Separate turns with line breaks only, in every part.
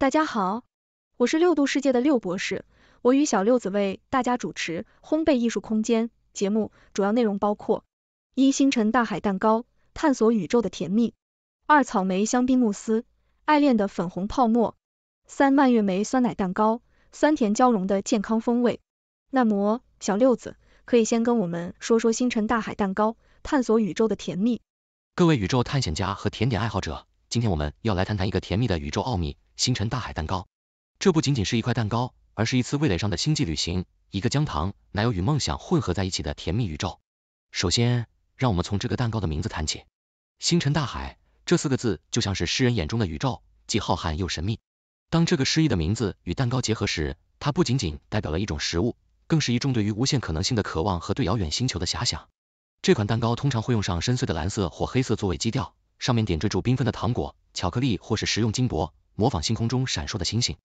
大家好，我是六度世界的六博士，我与小六子为大家主持烘焙艺术空间节目，主要内容包括：一、星辰大海蛋糕，探索宇宙的甜蜜；二、草莓香槟慕斯，爱恋的粉红泡沫；三、蔓越莓酸奶蛋糕，酸甜交融的健康风味。那么，小六子可以先跟我们说说星辰大海蛋糕，探索宇宙的甜蜜。
各位宇宙探险家和甜点爱好者，今天我们要来谈谈一个甜蜜的宇宙奥秘。星辰大海蛋糕，这不仅仅是一块蛋糕，而是一次味蕾上的星际旅行，一个将糖、奶油与梦想混合在一起的甜蜜宇宙。首先，让我们从这个蛋糕的名字谈起，“星辰大海”这四个字就像是诗人眼中的宇宙，既浩瀚又神秘。当这个诗意的名字与蛋糕结合时，它不仅仅代表了一种食物，更是一种对于无限可能性的渴望和对遥远星球的遐想。这款蛋糕通常会用上深邃的蓝色或黑色作为基调，上面点缀住缤纷的糖果、巧克力或是食用金箔。模仿星空中闪烁的星星，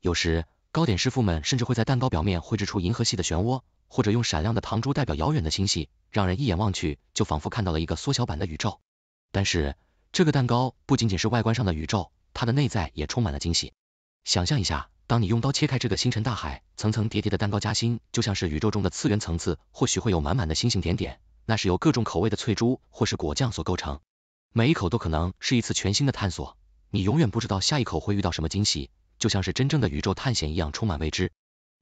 有时糕点师傅们甚至会在蛋糕表面绘制出银河系的漩涡，或者用闪亮的糖珠代表遥远的星系，让人一眼望去就仿佛看到了一个缩小版的宇宙。但是这个蛋糕不仅仅是外观上的宇宙，它的内在也充满了惊喜。想象一下，当你用刀切开这个星辰大海，层层叠叠的蛋糕夹心就像是宇宙中的次元层次，或许会有满满的星星点点，那是由各种口味的脆珠或是果酱所构成，每一口都可能是一次全新的探索。你永远不知道下一口会遇到什么惊喜，就像是真正的宇宙探险一样充满未知。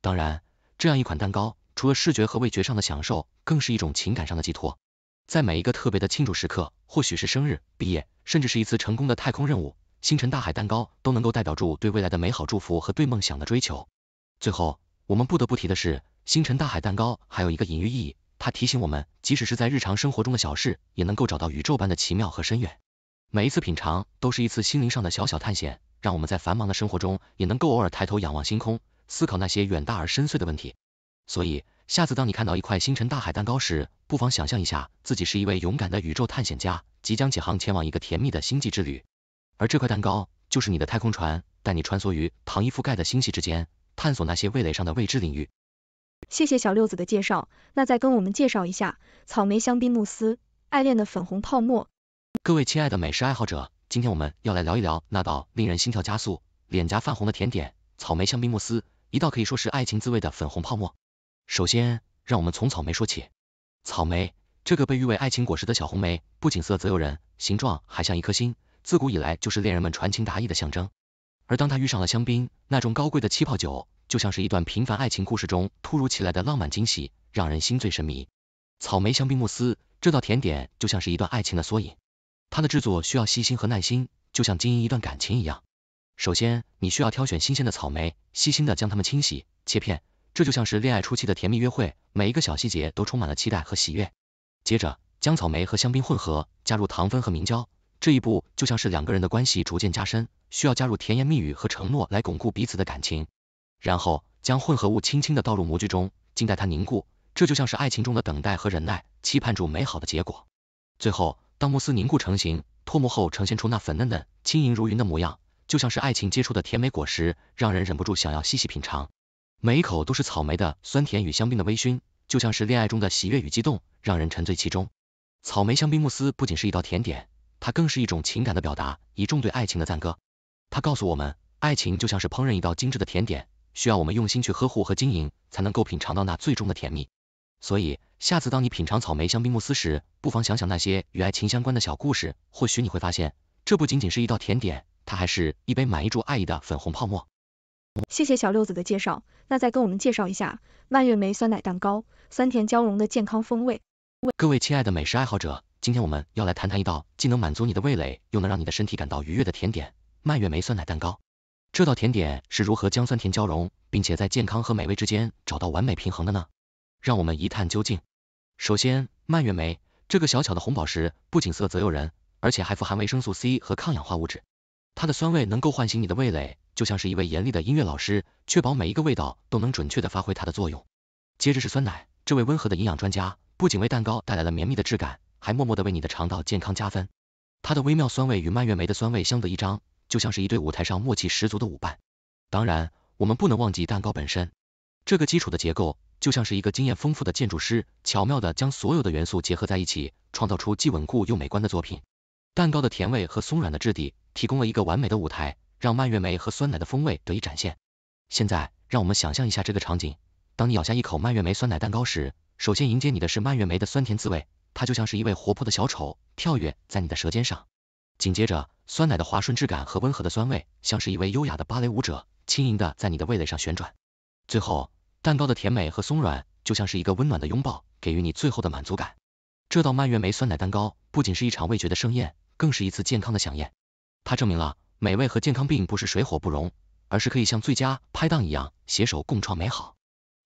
当然，这样一款蛋糕，除了视觉和味觉上的享受，更是一种情感上的寄托。在每一个特别的庆祝时刻，或许是生日、毕业，甚至是一次成功的太空任务，星辰大海蛋糕都能够代表住对未来的美好祝福和对梦想的追求。最后，我们不得不提的是，星辰大海蛋糕还有一个隐喻意义，它提醒我们，即使是在日常生活中的小事，也能够找到宇宙般的奇妙和深远。每一次品尝都是一次心灵上的小小探险，让我们在繁忙的生活中也能够偶尔抬头仰望星空，思考那些远大而深邃的问题。所以，下次当你看到一块星辰大海蛋糕时，不妨想象一下自己是一位勇敢的宇宙探险家，即将启航前往一个甜蜜的星际之旅。而这块蛋糕就是你的太空船，带你穿梭于糖衣覆盖的星系之间，探索那些味蕾上的未知领域。
谢谢小六子的介绍，那再跟我们介绍一下草莓香槟慕斯，爱恋的粉红泡沫。
各位亲爱的美食爱好者，今天我们要来聊一聊那道令人心跳加速、脸颊泛红的甜点——草莓香槟慕斯，一道可以说是爱情滋味的粉红泡沫。首先，让我们从草莓说起。草莓，这个被誉为爱情果实的小红莓，不仅色泽诱人，形状还像一颗心，自古以来就是恋人们传情达意的象征。而当它遇上了香槟，那种高贵的气泡酒，就像是一段平凡爱情故事中突如其来的浪漫惊喜，让人心醉神迷。草莓香槟慕斯这道甜点，就像是一段爱情的缩影。它的制作需要细心和耐心，就像经营一段感情一样。首先，你需要挑选新鲜的草莓，细心的将它们清洗、切片，这就像是恋爱初期的甜蜜约会，每一个小细节都充满了期待和喜悦。接着，将草莓和香槟混合，加入糖分和明胶，这一步就像是两个人的关系逐渐加深，需要加入甜言蜜语和承诺来巩固彼此的感情。然后，将混合物轻轻的倒入模具中，静待它凝固，这就像是爱情中的等待和忍耐，期盼住美好的结果。最后。当慕斯凝固成型，脱模后呈现出那粉嫩嫩、轻盈如云的模样，就像是爱情接触的甜美果实，让人忍不住想要细细品尝。每一口都是草莓的酸甜与香槟的微醺，就像是恋爱中的喜悦与激动，让人沉醉其中。草莓香槟慕斯不仅是一道甜点，它更是一种情感的表达，一众对爱情的赞歌。它告诉我们，爱情就像是烹饪一道精致的甜点，需要我们用心去呵护和经营，才能够品尝到那最终的甜蜜。所以，下次当你品尝草莓香槟慕斯时，不妨想想那些与爱情相关的小故事，或许你会发现，这不仅仅是一道甜点，它还是一杯满溢住爱意的粉红泡沫。
谢谢小六子的介绍，那再跟我们介绍一下蔓越莓酸奶蛋糕，酸甜交融的健康风味。
各位亲爱的美食爱好者，今天我们要来谈谈一道既能满足你的味蕾，又能让你的身体感到愉悦的甜点——蔓越莓酸奶蛋糕。这道甜点是如何将酸甜交融，并且在健康和美味之间找到完美平衡的呢？让我们一探究竟。首先，蔓越莓这个小巧的红宝石不仅色泽诱人，而且还富含维生素 C 和抗氧化物质。它的酸味能够唤醒你的味蕾，就像是一位严厉的音乐老师，确保每一个味道都能准确的发挥它的作用。接着是酸奶，这位温和的营养专家不仅为蛋糕带来了绵密的质感，还默默的为你的肠道健康加分。它的微妙酸味与蔓越莓的酸味相得益彰，就像是一对舞台上默契十足的舞伴。当然，我们不能忘记蛋糕本身，这个基础的结构。就像是一个经验丰富的建筑师，巧妙地将所有的元素结合在一起，创造出既稳固又美观的作品。蛋糕的甜味和松软的质地，提供了一个完美的舞台，让蔓越莓和酸奶的风味得以展现。现在，让我们想象一下这个场景：当你咬下一口蔓越莓酸奶蛋糕时，首先迎接你的是蔓越莓的酸甜滋味，它就像是一位活泼的小丑，跳跃在你的舌尖上；紧接着，酸奶的滑顺质感和温和的酸味，像是一位优雅的芭蕾舞者，轻盈的在你的味蕾上旋转。最后，蛋糕的甜美和松软，就像是一个温暖的拥抱，给予你最后的满足感。这道蔓越莓酸奶蛋糕不仅是一场味觉的盛宴，更是一次健康的飨宴。它证明了美味和健康并不是水火不容，而是可以像最佳拍档一样，携手共创美好。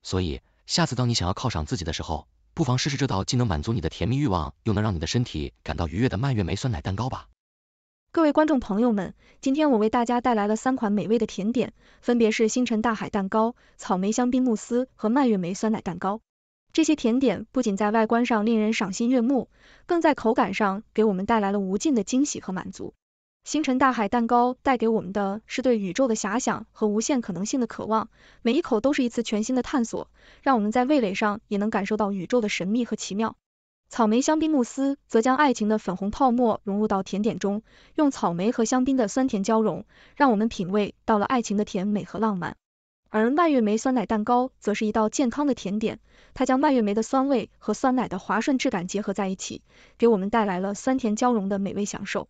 所以，下次当你想要犒赏自己的时候，不妨试试这道既能满足你的甜蜜欲望，又能让你的身体感到愉悦的蔓越莓酸奶蛋糕吧。
各位观众朋友们，今天我为大家带来了三款美味的甜点，分别是星辰大海蛋糕、草莓香槟慕斯和蔓越莓酸奶蛋糕。这些甜点不仅在外观上令人赏心悦目，更在口感上给我们带来了无尽的惊喜和满足。星辰大海蛋糕带给我们的是对宇宙的遐想和无限可能性的渴望，每一口都是一次全新的探索，让我们在味蕾上也能感受到宇宙的神秘和奇妙。草莓香槟慕斯则将爱情的粉红泡沫融入到甜点中，用草莓和香槟的酸甜交融，让我们品味到了爱情的甜美和浪漫。而蔓越莓酸奶蛋糕则是一道健康的甜点，它将蔓越莓的酸味和酸奶的滑顺质感结合在一起，给我们带来了酸甜交融的美味享受。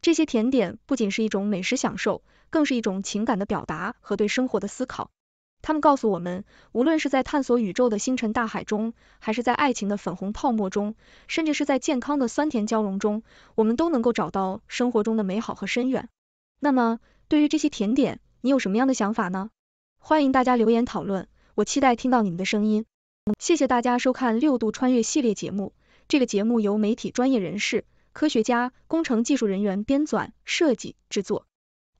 这些甜点不仅是一种美食享受，更是一种情感的表达和对生活的思考。他们告诉我们，无论是在探索宇宙的星辰大海中，还是在爱情的粉红泡沫中，甚至是在健康的酸甜交融中，我们都能够找到生活中的美好和深远。那么，对于这些甜点，你有什么样的想法呢？欢迎大家留言讨论，我期待听到你们的声音。谢谢大家收看六度穿越系列节目，这个节目由媒体专业人士、科学家、工程技术人员编纂、设计、制作。